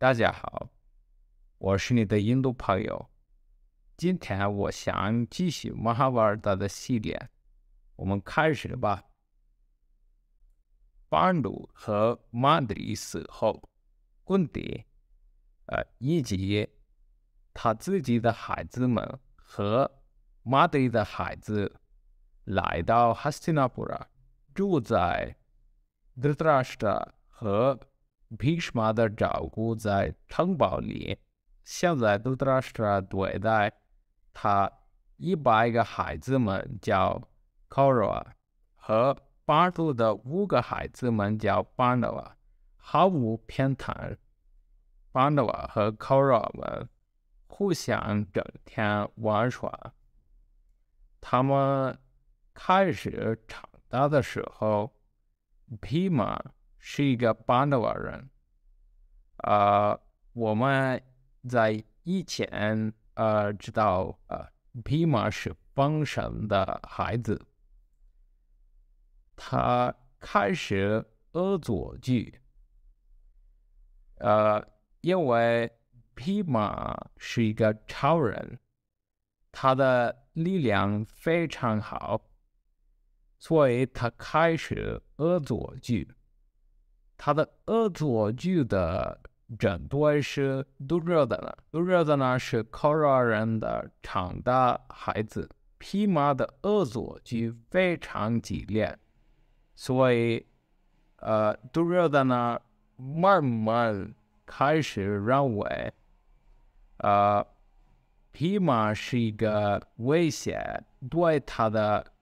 大家好，我是你的印度朋友。今天我想继续马哈瓦尔达的系列，我们开始吧。班鲁和马里死后，昆迪，呃，以及他自己的孩子们和马里的孩子来到哈斯提纳布拉，住在德特拉什的和。皮什玛的照顾在城堡里。现在多拉什对待他一百个孩子们叫 o 罗尔和八度的五个孩子们叫班纳瓦，毫无偏袒。班纳瓦和 o 罗尔们互相整天玩耍。他们开始长大的时候，匹马。是一个班瓦人，呃，我们在以前呃知道，呃，皮马是班神的孩子，他开始恶作剧，呃，因为皮马是一个超人，他的力量非常好，所以他开始恶作剧。他的恶作剧的针对是杜热的呢？杜热的呢是柯罗人的长大孩子，皮马的恶作剧非常激烈，所以，呃，杜热的呢慢慢开始认为，呃，皮马是一个危险，对他的，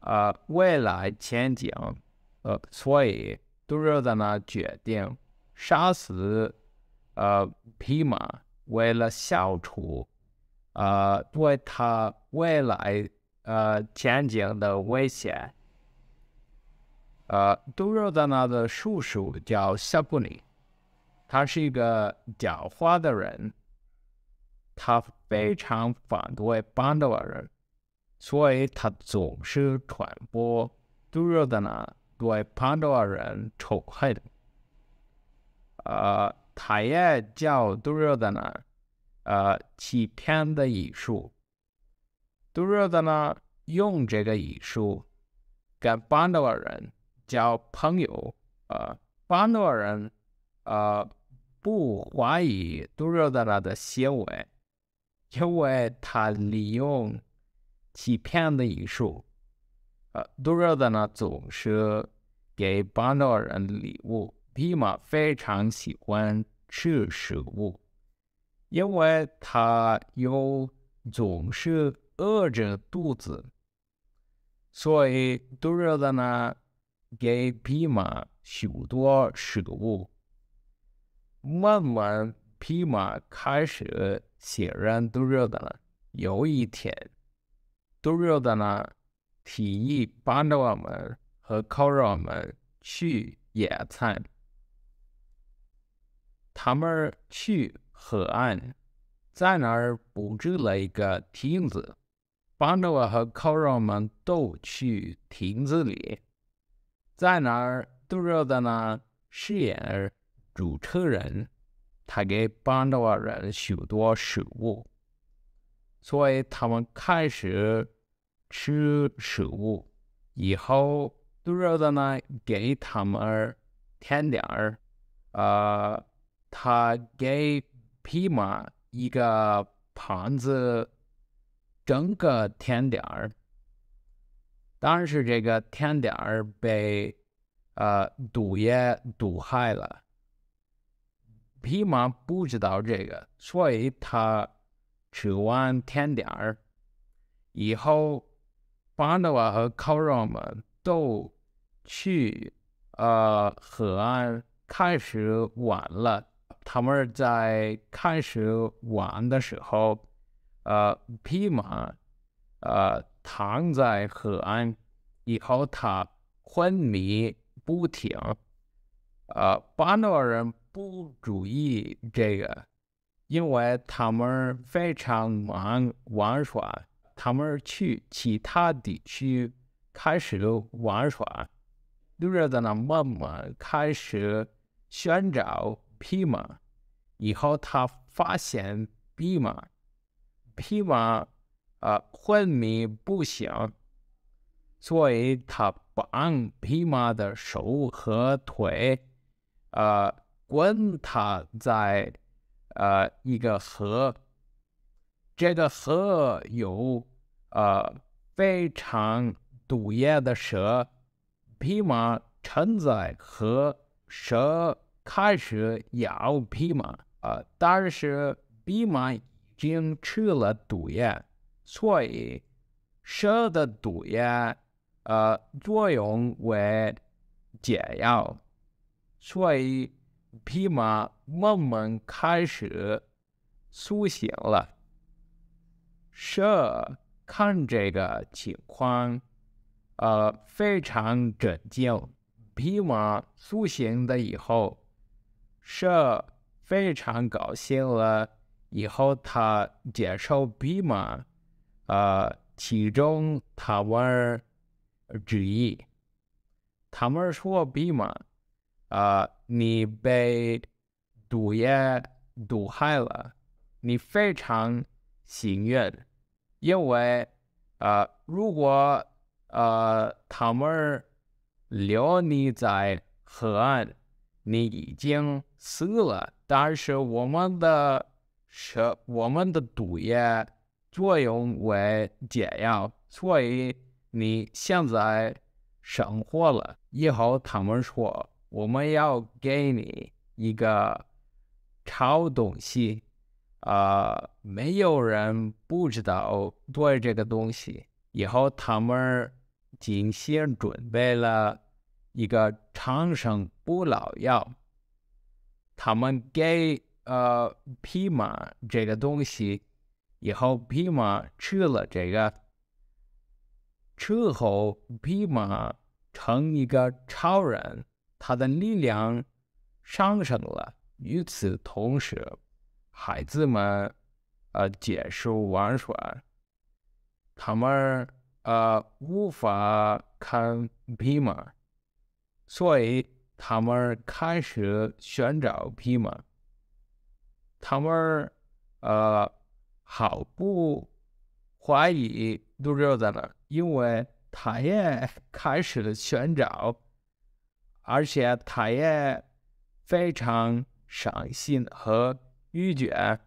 呃，未来前景，呃，所以。杜若的呢决定杀死呃匹马，为了消除呃对他未来呃前景的危险。呃，杜若的呢的叔叔叫夏布里，他是一个狡猾的人，他非常反对班德瓦人，所以他总是传播杜若的呢。为潘多尔人仇恨的，呃，他也叫杜热德呢，呃欺骗的艺术，杜热德呢，用这个艺术跟潘多尔人交朋友，呃，潘多尔人呃不怀疑杜热德那的行为，因为他利用欺骗的艺术。呃，杜热的呢总是给班纳人礼物。匹马非常喜欢吃食物，因为他又总是饿着肚子，所以杜热的呢给匹马许多食物。慢慢，匹马开始信任杜热的了。有一天，杜热的呢。提议帮着我们和考饶们去野餐。他们去河岸，在那儿布置了一个亭子。帮着我和考饶们都去亭子里。在那儿，杜热的呢饰演主持人，他给帮着我人许多食物，所以他们开始。吃食物以后，杜肉的呢给他们添点儿。啊，他给匹马一个盘子，整个添点儿。但是这个添点儿被呃杜爷毒害了，匹马不知道这个，所以他吃完添点儿以后。巴诺娃和考拉们都去呃河岸开始玩了。他们在开始玩的时候，呃，匹马呃躺在河岸，以后他昏迷不停。呃，巴诺人不注意这个，因为他们非常忙玩耍。他们去其他地区开始玩耍，就在那慢慢开始寻找匹马。以后他发现匹马，匹马啊昏迷不醒，所以他绑匹马的手和腿，啊，滚它在呃一个河，这个河有。呃，非常毒液的蛇，匹马承载和蛇开始咬匹马，呃，但是匹马已经吃了毒药，所以蛇的毒液呃作用为解药，所以匹马慢慢开始苏醒了，蛇。看这个情况，呃，非常震惊。弼马苏醒了以后，蛇非常高兴了。以后他接受弼马，呃，其中他们之一，他们说弼马，呃，你被毒液毒害了，你非常幸运。因为，呃，如果，呃，他们留你在黑暗，你已经死了。但是我们的，是我们的毒液作用为解药，所以你现在生活了。以后他们说我们要给你一个好东西。啊，没有人不知道对这个东西。以后他们精心准备了一个长生不老药，他们给呃匹马这个东西。以后匹马吃了这个，吃后匹马成一个超人，他的力量上升了。与此同时。孩子们，呃，接受玩耍，他们呃无法看皮毛，所以他们开始寻找皮毛。他们呃毫不怀疑杜鹃在那，因为他也 开始了寻找，而且他也非常伤心和。遇见，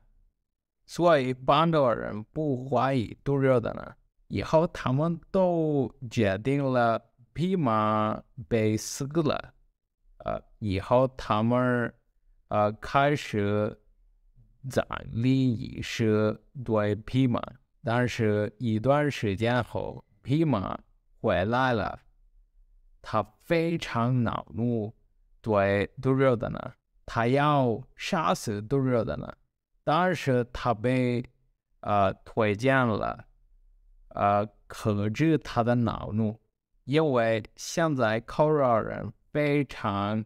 所以帮助人不怀疑杜热的呢。以后他们都决定了皮马被死了，呃，以后他们呃开始在立意识对皮马，但是一段时间后皮马回来了，他非常恼怒对杜热的呢。他要杀死杜热的呢，但是他被呃推荐了，呃，克制他的恼怒，因为现在考拉人非常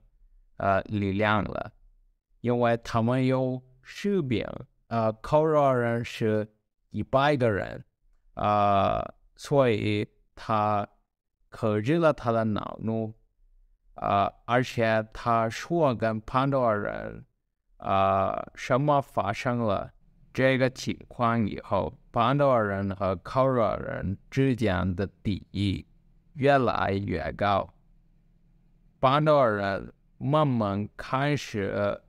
呃力量了，因为他们有士兵，呃，考拉人是一百个人，呃，所以他克制了他的恼怒。呃，而且他说跟潘多尔人，啊，什么发生了这个情况以后，潘多尔人和考尔人之间的敌意越来越高，潘多尔人慢慢开始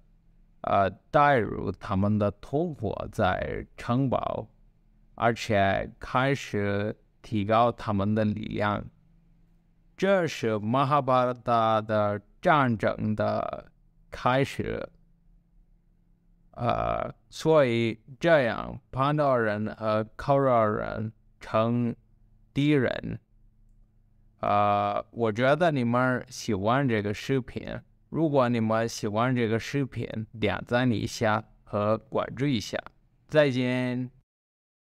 呃带入他们的同伙在城堡，而且开始提高他们的力量。这是《马哈巴达的战争的开始，呃，所以这样潘多人和考尔人成敌人。呃，我觉得你们喜欢这个视频，如果你们喜欢这个视频，点赞一下和关注一下。再见。